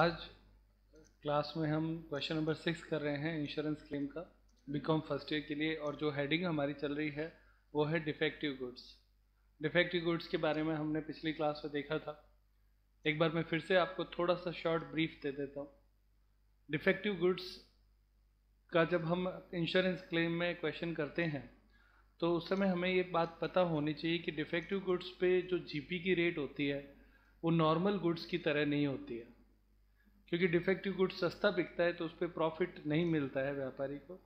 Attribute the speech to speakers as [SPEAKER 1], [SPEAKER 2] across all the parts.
[SPEAKER 1] आज क्लास में हम क्वेश्चन नंबर सिक्स कर रहे हैं इंश्योरेंस क्लेम का बीकॉम फर्स्ट ईयर के लिए और जो हेडिंग हमारी चल रही है वो है डिफेक्टिव गुड्स डिफेक्टिव गुड्स के बारे में हमने पिछली क्लास में देखा था एक बार मैं फिर से आपको थोड़ा सा शॉर्ट ब्रीफ दे देता हूँ डिफेक्टिव गुड्स का जब हम इंश्योरेंस क्लेम में क्वेश्चन करते हैं तो उस समय हमें ये बात पता होनी चाहिए कि डिफेक्टिव गुड्स पे जो जीपी की रेट होती है वो नॉर्मल गुड्स की तरह नहीं होती है क्योंकि डिफेक्टिव गुड्स सस्ता बिकता है तो उस पर प्रॉफिट नहीं मिलता है व्यापारी को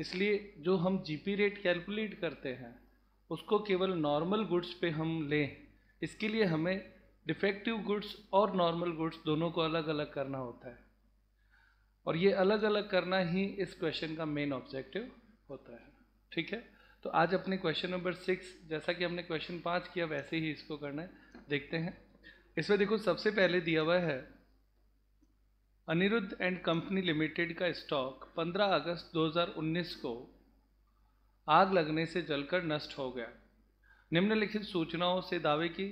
[SPEAKER 1] इसलिए जो हम जी रेट कैलकुलेट करते हैं उसको केवल नॉर्मल गुड्स पे हम लें इसके लिए हमें डिफेक्टिव गुड्स और नॉर्मल गुड्स दोनों को अलग अलग करना होता है और ये अलग अलग करना ही इस क्वेश्चन का मेन ऑब्जेक्टिव होता है ठीक है तो आज अपने क्वेश्चन नंबर सिक्स जैसा कि हमने क्वेश्चन पाँच किया वैसे ही इसको करना है देखते हैं इसमें देखो सबसे पहले दिया हुआ है अनिरुद्ध एंड कंपनी लिमिटेड का स्टॉक 15 अगस्त 2019 को आग लगने से जलकर नष्ट हो गया निम्नलिखित सूचनाओं से दावे की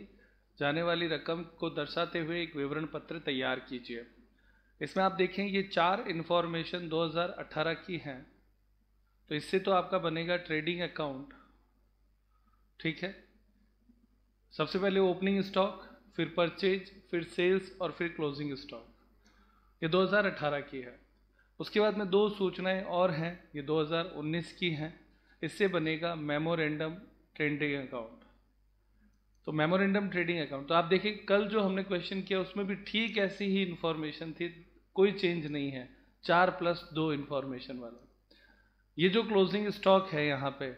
[SPEAKER 1] जाने वाली रकम को दर्शाते हुए एक विवरण पत्र तैयार कीजिए इसमें आप देखें ये चार इन्फॉर्मेशन 2018 की हैं तो इससे तो आपका बनेगा ट्रेडिंग अकाउंट ठीक है सबसे पहले ओपनिंग स्टॉक फिर परचेज फिर सेल्स और फिर क्लोजिंग स्टॉक ये 2018 की है उसके बाद में दो सूचनाएं और हैं ये 2019 की हैं इससे बनेगा मेमोरेंडम ट्रेडिंग अकाउंट तो मेमोरेंडम ट्रेडिंग अकाउंट तो आप देखिए कल जो हमने क्वेश्चन किया उसमें भी ठीक ऐसी ही इन्फॉर्मेशन थी कोई चेंज नहीं है चार प्लस दो इन्फॉर्मेशन वाला ये जो क्लोजिंग स्टॉक है यहाँ पे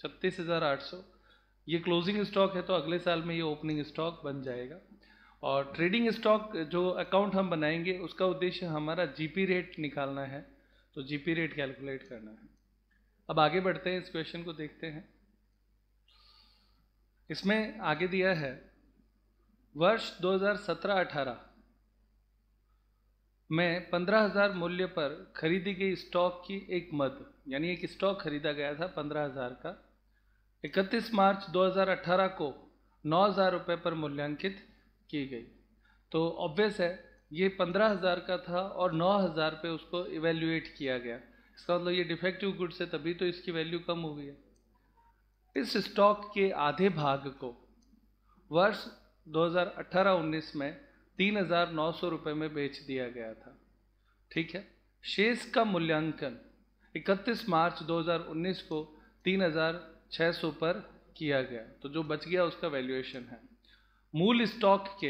[SPEAKER 1] छत्तीस हज़ार आठ सौ ये क्लोजिंग स्टॉक है तो अगले साल में ये ओपनिंग स्टॉक बन जाएगा और ट्रेडिंग स्टॉक जो अकाउंट हम बनाएंगे उसका उद्देश्य हमारा जीपी रेट निकालना है तो जीपी रेट कैलकुलेट करना है अब आगे बढ़ते हैं इस क्वेश्चन को देखते हैं इसमें आगे दिया है वर्ष 2017-18 में 15,000 मूल्य पर खरीदी गई स्टॉक की एक मद यानी एक स्टॉक खरीदा गया था 15,000 का 31 मार्च 2018 को नौ हज़ार रुपये पर मूल्यांकित की गई तो ऑब्वियस है ये पंद्रह हज़ार का था और नौ हज़ार पर उसको इवेल्यूएट किया गया इसका मतलब ये डिफेक्टिव गुड्स है तभी तो इसकी वैल्यू कम हो गई है इस स्टॉक के आधे भाग को वर्ष 2018-19 में तीन हज़ार नौ सौ रुपये में बेच दिया गया था ठीक है शेष का मूल्यांकन 31 मार्च 2019 को तीन हज़ार छः सौ पर किया गया तो जो बच गया उसका वैल्यूएशन है मूल स्टॉक के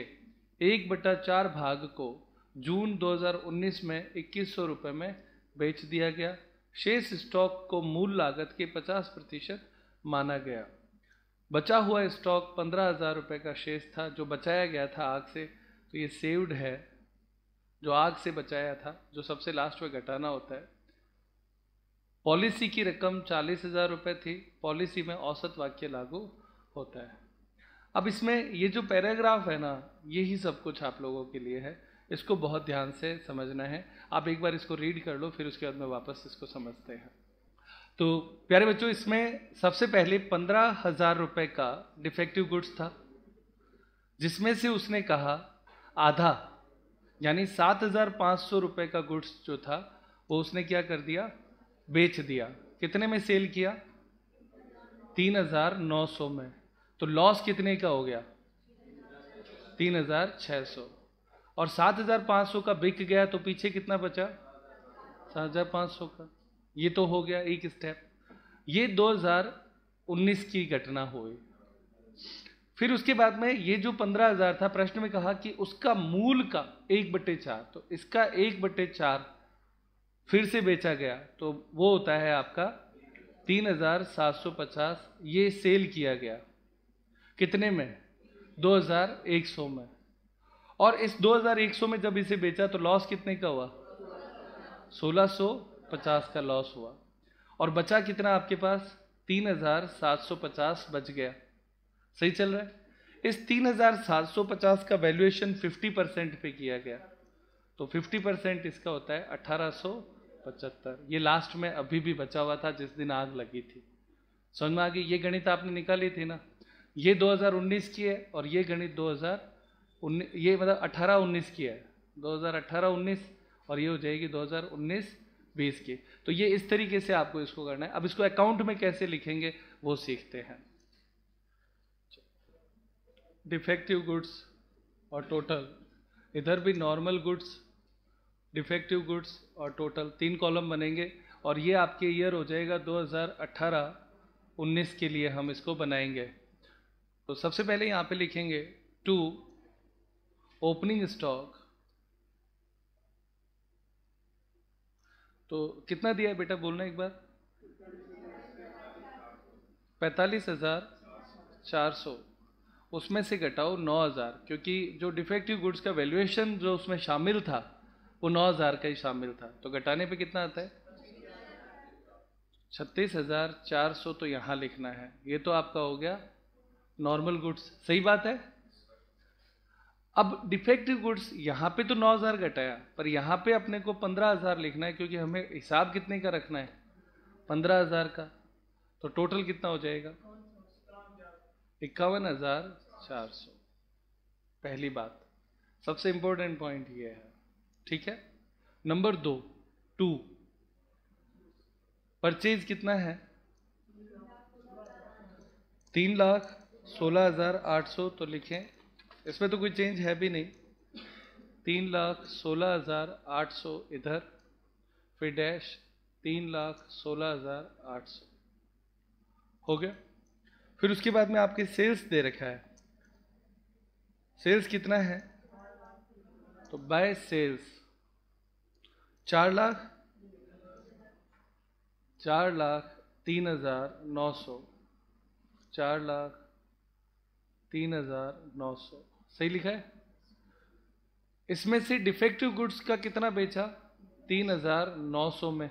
[SPEAKER 1] एक बटा चार भाग को जून 2019 में इक्कीस सौ रुपये में बेच दिया गया शेष स्टॉक को मूल लागत के 50 प्रतिशत माना गया बचा हुआ स्टॉक पंद्रह हज़ार रुपये का शेष था जो बचाया गया था आग से तो ये सेव्ड है जो आग से बचाया था जो सबसे लास्ट में घटाना होता है पॉलिसी की रकम चालीस हज़ार रुपये थी पॉलिसी में औसत वाक्य लागू होता है अब इसमें ये जो पैराग्राफ है ना यही सब कुछ आप लोगों के लिए है इसको बहुत ध्यान से समझना है आप एक बार इसको रीड कर लो फिर उसके बाद में वापस इसको समझते हैं तो प्यारे बच्चों इसमें सबसे पहले पंद्रह हजार रुपये का डिफेक्टिव गुड्स था जिसमें से उसने कहा आधा यानी सात हजार पाँच सौ रुपये का गुड्स जो था वो उसने क्या कर दिया बेच दिया कितने में सेल किया तीन हजार नौ सौ में तो लॉस कितने का हो गया तीन हजार छः सौ और सात हजार पाँच सौ का बिक गया तो पीछे कितना बचा सात हजार पाँच सौ का ये तो हो गया एक स्टेप ये दो हजार उन्नीस की घटना हुई फिर उसके बाद में ये जो पंद्रह हजार था प्रश्न में कहा कि उसका मूल का एक बटे चार तो इसका एक बटे चार फिर से बेचा गया तो वो होता है आपका तीन हजार सात सौ पचास ये सेल किया गया कितने में 2100 में और इस 2100 में जब इसे बेचा तो लॉस कितने का हुआ 1650 का लॉस हुआ और बचा कितना आपके पास 3750 बच गया सही चल रहा है इस 3750 का वैल्यूएशन 50 परसेंट पे किया गया तो 50 परसेंट इसका होता है अठारह ये लास्ट में अभी भी बचा हुआ था जिस दिन आग लगी थी समझ में आ गई ये गणित आपने निकाली थी ना ये 2019 की है और ये गणित 2019 ये मतलब 18 19 की है 2018 19 और ये हो जाएगी 2019 20 की तो ये इस तरीके से आपको इसको करना है अब इसको अकाउंट में कैसे लिखेंगे वो सीखते हैं डिफेक्टिव गुड्स और टोटल इधर भी नॉर्मल गुड्स डिफेक्टिव गुड्स और टोटल तीन कॉलम बनेंगे और ये आपके ईयर हो जाएगा 2018 19 के लिए हम इसको बनाएंगे तो सबसे पहले यहाँ पे लिखेंगे टू ओपनिंग स्टॉक तो कितना दिया है बेटा बोलना एक बार पैंतालीस हजार चार सौ उसमें से घटाओ नौ हजार क्योंकि जो डिफेक्टिव गुड्स का वैल्यूएशन जो उसमें शामिल था वो नौ हजार का ही शामिल था तो घटाने पे कितना आता है छत्तीस हजार चार सौ तो यहाँ लिखना है ये तो आपका हो गया नॉर्मल गुड्स सही बात है अब डिफेक्टिव गुड्स यहाँ पे तो नौ हज़ार घटाया पर यहाँ पे अपने को पंद्रह हज़ार लिखना है क्योंकि हमें हिसाब कितने का रखना है पंद्रह हज़ार का तो टोटल कितना हो जाएगा इक्यावन हज़ार चार सौ पहली बात सबसे इम्पोर्टेंट पॉइंट ये है ठीक है नंबर दो टू परचेज कितना है तीन लाख सोलह हज़ार आठ सौ तो लिखें इसमें तो कोई चेंज है भी नहीं तीन लाख सोलह हज़ार आठ सौ इधर फिर डैश तीन लाख सोलह हज़ार आठ सौ हो गया फिर उसके बाद में आपके सेल्स दे रखा है सेल्स कितना है तो बाय सेल्स चार लाख चार लाख तीन हज़ार नौ सौ चार लाख तीन हजार नौ सौ सही लिखा है इसमें से डिफेक्टिव गुड्स का कितना बेचा तीन हजार नौ सौ में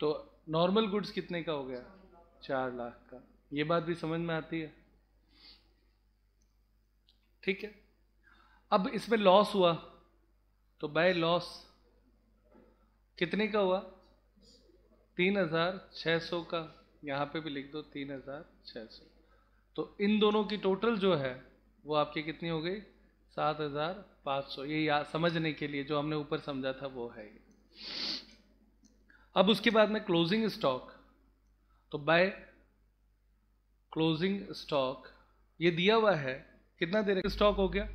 [SPEAKER 1] तो नॉर्मल गुड्स कितने का हो गया चार लाख का ये बात भी समझ में आती है ठीक है अब इसमें लॉस हुआ तो बाय लॉस कितने का हुआ तीन हजार छः सौ का यहाँ पे भी लिख दो तीन हजार छः सौ तो इन दोनों की टोटल जो है वो आपकी कितनी हो गई सात हज़ार पाँच सौ ये याद समझने के लिए जो हमने ऊपर समझा था वो है अब उसके बाद में क्लोजिंग स्टॉक तो बाय क्लोजिंग स्टॉक ये दिया हुआ है कितना देर स्टॉक हो गया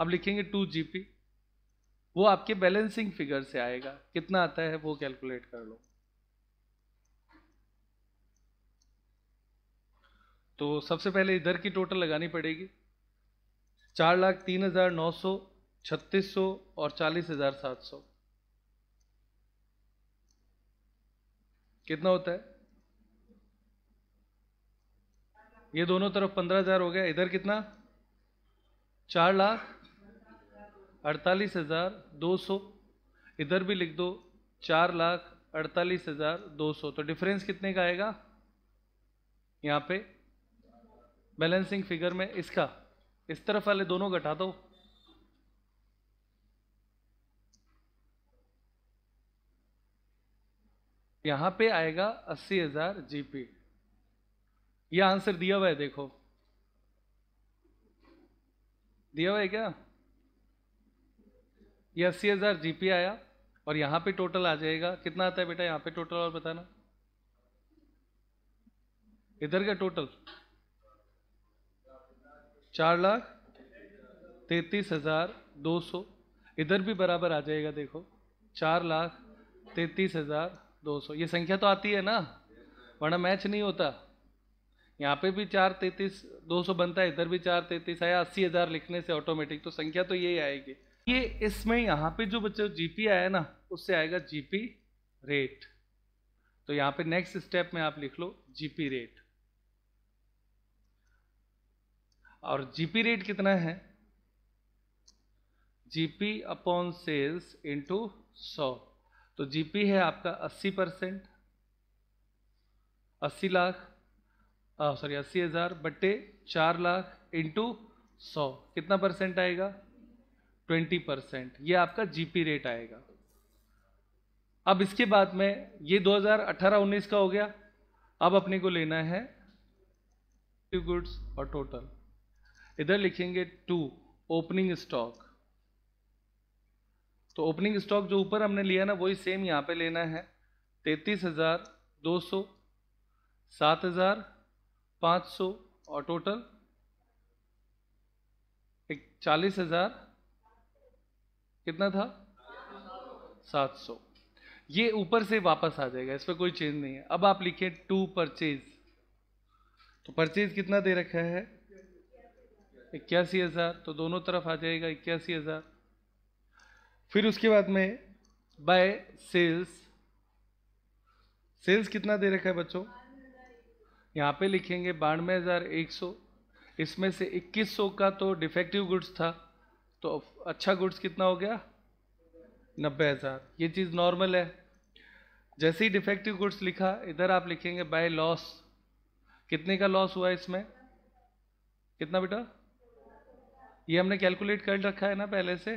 [SPEAKER 1] अब लिखेंगे टू जी वो आपके बैलेंसिंग फिगर से आएगा कितना आता है वो कैलकुलेट कर लो तो सबसे पहले इधर की टोटल लगानी पड़ेगी चार लाख तीन हज़ार नौ सौ छत्तीस सौ और चालीस हज़ार सात सौ कितना होता है ये दोनों तरफ पंद्रह हज़ार हो गया इधर कितना चार लाख अड़तालीस हज़ार दो सौ इधर भी लिख दो चार लाख अड़तालीस हज़ार दो सौ तो डिफरेंस कितने का आएगा यहाँ पे बैलेंसिंग फिगर में इसका इस तरफ वाले दोनों घटा दो यहां पे आएगा अस्सी हजार जीपी ये आंसर दिया हुआ है देखो दिया हुआ है क्या ये अस्सी हजार जीपी आया और यहां पे टोटल आ जाएगा कितना आता है बेटा यहां पे टोटल और बताना इधर का टोटल चार लाख तैतीस हज़ार दो सौ इधर भी बराबर आ जाएगा देखो चार लाख तैतीस हज़ार दो सौ ये संख्या तो आती है ना वरना मैच नहीं होता यहाँ पे भी चार तैतीस दो सौ बनता है इधर भी चार तैतीस आया अस्सी हज़ार लिखने से ऑटोमेटिक तो संख्या तो यही आएगी ये इसमें यहाँ पे जो बच्चों जीपी आया ना उससे आएगा जीपी रेट तो यहाँ पे नेक्स्ट स्टेप में आप लिख लो जीपी रेट और जीपी रेट कितना है जीपी अपॉन सेल्स इंटू सौ तो जीपी है आपका अस्सी परसेंट अस्सी लाख सॉरी अस्सी हज़ार बट्टे चार लाख इंटू सौ कितना परसेंट आएगा ट्वेंटी परसेंट ये आपका जीपी रेट आएगा अब इसके बाद में ये 2018-19 का हो गया अब अपने को लेना है गुड्स और टोटल इधर लिखेंगे टू ओपनिंग स्टॉक तो ओपनिंग स्टॉक जो ऊपर हमने लिया ना वही सेम यहाँ पे लेना है तैतीस हज़ार दो सौ सात हज़ार पाँच सौ और टोटल एक चालीस हज़ार कितना था सात सौ ये ऊपर से वापस आ जाएगा इस पर कोई चेंज नहीं है अब आप लिखें टू परचेज तो परचेज कितना दे रखा है इक्यासी हज़ार तो दोनों तरफ आ जाएगा इक्यासी हज़ार फिर उसके बाद में बाय सेल्स सेल्स कितना दे रखा है बच्चों यहाँ पे लिखेंगे बानवे हज़ार एक सौ इसमें से इक्कीस सौ का तो डिफेक्टिव गुड्स था तो अच्छा गुड्स कितना हो गया नब्बे हज़ार ये चीज़ नॉर्मल है जैसे ही डिफेक्टिव गुड्स लिखा इधर आप लिखेंगे बाय लॉस कितने का लॉस हुआ इसमें कितना बेटा ये हमने कैलकुलेट कर रखा है ना पहले से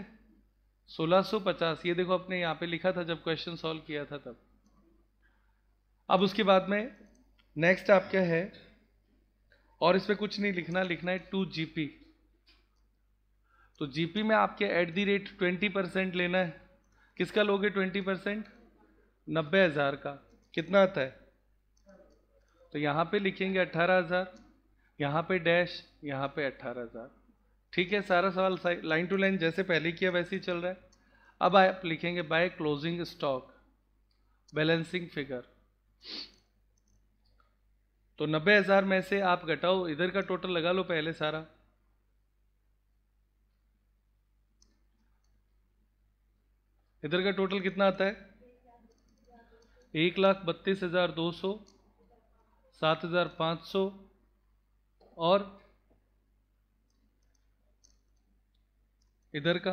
[SPEAKER 1] 1650 ये देखो अपने यहाँ पे लिखा था जब क्वेश्चन सॉल्व किया था तब अब उसके बाद में नेक्स्ट आप क्या है और इस पर कुछ नहीं लिखना लिखना है टू जीपी तो जीपी में आपके at the rate twenty percent लेना है किसका लोगे ट्वेंटी परसेंट नब्बे हज़ार का कितना आता है तो यहाँ पे लिखेंगे अट्ठारह हज़ार यहाँ पे डैश यहाँ पे अट्ठारह हज़ार ठीक है सारा सवाल लाइन टू लाइन जैसे पहले किया वैसे ही चल रहा है अब आप लिखेंगे by closing stock balancing figure तो नब्बे हज़ार में से आप घटाओ इधर का टोटल लगा लो पहले सारा इधर का टोटल कितना आता है एक लाख बत्तीस हज़ार दो सौ सात हज़ार पाँच सौ और इधर का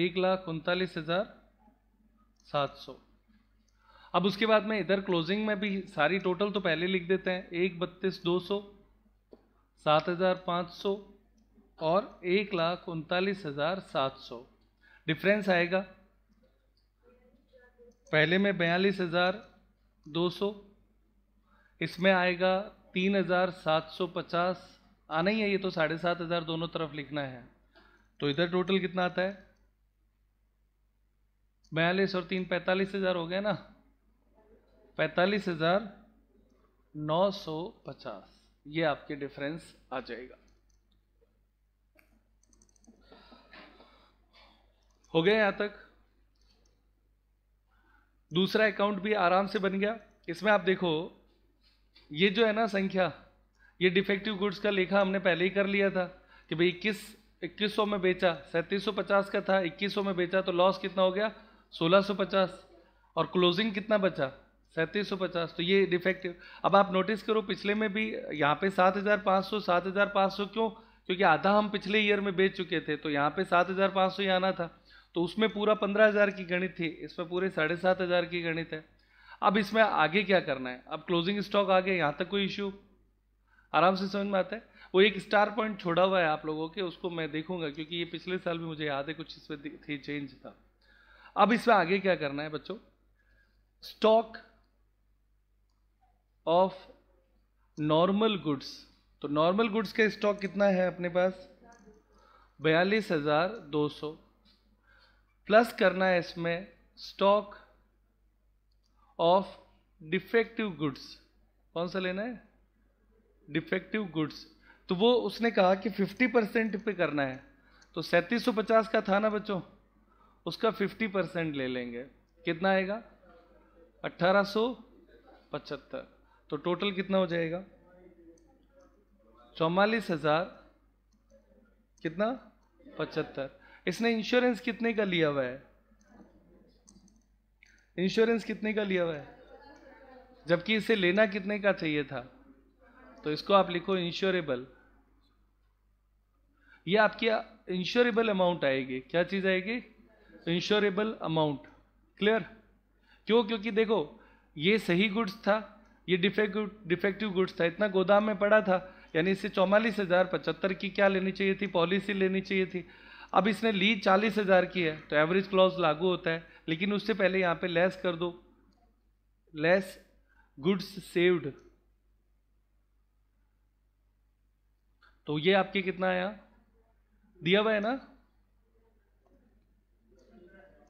[SPEAKER 1] एक लाख उनतालीस हजार सात सौ अब उसके बाद में इधर क्लोजिंग में भी सारी टोटल तो पहले लिख देते हैं एक बत्तीस दो सौ सात हजार पाँच सौ और एक लाख उनतालीस हजार सात सौ डिफरेंस आएगा पहले में बयालीस हजार दो सौ इसमें आएगा तीन हजार सात सौ पचास आना ही है ये तो साढ़े सात हज़ार दोनों तरफ लिखना है तो इधर टोटल कितना आता है बयालीस और तीन पैंतालीस हज़ार हो गया ना पैंतालीस हज़ार नौ सौ पचास ये आपके डिफरेंस आ जाएगा हो गया यहाँ तक दूसरा अकाउंट भी आराम से बन गया इसमें आप देखो ये जो है ना संख्या ये डिफेक्टिव गुड्स का लेखा हमने पहले ही कर लिया था कि भाई इक्कीस इक्कीस में बेचा सैंतीस का था इक्कीस में बेचा तो लॉस कितना हो गया सोलह और क्लोजिंग कितना बचा सैंतीस सौ पचास तो ये डिफेक्टिव अब आप नोटिस करो पिछले में भी यहाँ पे पाँच सौ क्यों क्योंकि आधा हम पिछले ईयर में बेच चुके थे तो यहाँ पे सात हजार सौ ही आना था तो उसमें पूरा पंद्रह हजार की गणित थी इसमें पूरे साढ़े सात हज़ार की गणित है अब इसमें आगे क्या करना है अब क्लोजिंग स्टॉक आगे यहाँ तक कोई इश्यू आराम से समझ में आता है वो एक स्टार पॉइंट छोड़ा हुआ है आप लोगों के उसको मैं देखूंगा क्योंकि ये पिछले साल भी मुझे याद है कुछ इसमें थी चेंज था अब इसमें आगे क्या करना है बच्चों स्टॉक ऑफ नॉर्मल गुड्स तो नॉर्मल गुड्स का स्टॉक कितना है अपने पास बयालीस हजार दो सौ प्लस करना है इसमें स्टॉक ऑफ डिफेक्टिव गुड्स कौन सा लेना है डिफेक्टिव गुड्स तो वो उसने कहा कि 50 परसेंट पे करना है तो सैंतीस का था ना बच्चों उसका 50 परसेंट ले लेंगे कितना आएगा अट्ठारह तो टोटल कितना हो जाएगा चौवालीस हजार कितना पचहत्तर इसने इंश्योरेंस कितने का लिया हुआ है इंश्योरेंस कितने का लिया हुआ है जबकि इसे लेना कितने का चाहिए था तो इसको आप लिखो इंश्योरेबल ये आपकी इंश्योरेबल अमाउंट आएगी क्या चीज़ आएगी इंश्योरेबल अमाउंट क्लियर क्यों क्योंकि देखो ये सही गुड्स था ये डिफेक्टिव डिफेक्टिव गुड्स था इतना गोदाम में पड़ा था यानी इससे चौवालीस हज़ार पचहत्तर की क्या लेनी चाहिए थी पॉलिसी लेनी चाहिए थी अब इसने ली चालीस हज़ार की है तो एवरेज क्लॉज लागू होता है लेकिन उससे पहले यहाँ पे लेस कर दो लेस गुड्स सेव्ड तो ये आपके कितना आया दिया हुआ है ना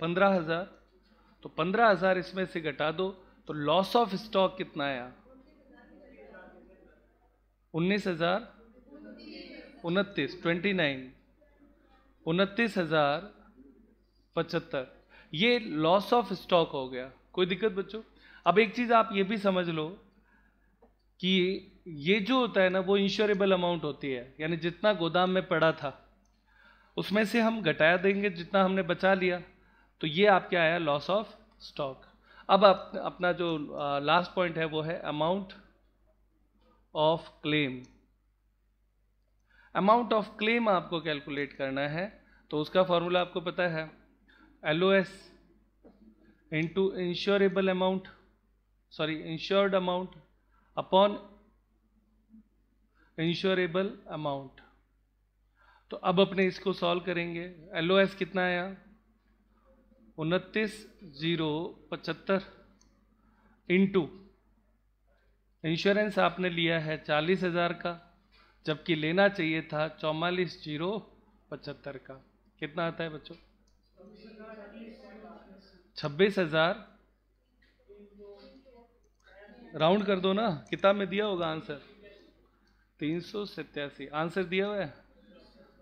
[SPEAKER 1] पंद्रह हजार तो पंद्रह हजार इसमें से घटा दो तो लॉस ऑफ स्टॉक कितना आया उन्नीस हजार उनतीस ट्वेंटी नाइन उनतीस हजार पचहत्तर ये लॉस ऑफ स्टॉक हो गया कोई दिक्कत बच्चों अब एक चीज आप ये भी समझ लो कि ये जो होता है ना वो इंश्योरेबल अमाउंट होती है यानी जितना गोदाम में पड़ा था उसमें से हम घटाया देंगे जितना हमने बचा लिया तो ये आपके आया लॉस ऑफ स्टॉक अब आप अपना जो लास्ट पॉइंट है वो है amount of claim amount of claim आपको कैलकुलेट करना है तो उसका फॉर्मूला आपको पता है L O S into insurable amount sorry insured amount upon insurable amount तो अब अपने इसको सॉल्व करेंगे एल कितना आया उनतीस जीरो पचहत्तर इंटू इंश्योरेंस आपने लिया है चालीस हज़ार का जबकि लेना चाहिए था चौवालीस जीरो पचहत्तर का कितना आता है बच्चों छब्बीस हज़ार राउंड कर दो ना किताब में दिया होगा आंसर तीन सौ सत्यासी आंसर दिया हुआ है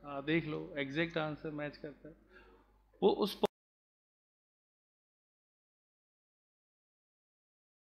[SPEAKER 1] हाँ देख लो एग्जैक्ट आंसर मैच करता है वो उस